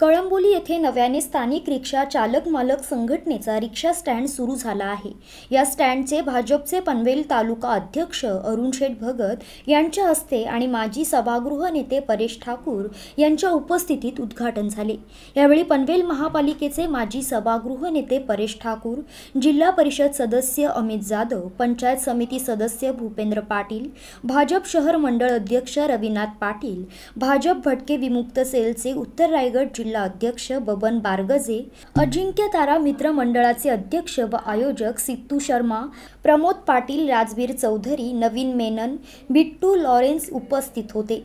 कळंबोली येथे नव्याने स्थानिक रिक्षा चालक मालक संघटनेचा रिक्षा स्टँड सुरू झाला आहे या स्टँडचे भाजपचे पनवेल तालुका अध्यक्ष अरुण शेठ भगत यांच्या हस्ते आणि माजी सभागृह नेते परेश ठाकूर यांच्या उपस्थितीत उद्घाटन झाले यावेळी पनवेल महापालिकेचे माजी सभागृह नेते परेश ठाकूर जिल्हा परिषद सदस्य अमित जाधव पंचायत समिती सदस्य भूपेंद्र पाटील भाजप शहर मंडळ अध्यक्ष रविनाथ पाटील भाजप भटके विमुक्त सेलचे उत्तर रायगड जिल्हा अध्यक्ष बबन बार्गजे अजिंक्य तारा मित्र मंडळाचे अध्यक्ष व आयोजक सित्तू शर्मा प्रमोद पाटील राजवीर चौधरी नवीन मेनन बिट्टू लॉरेन्स उपस्थित होते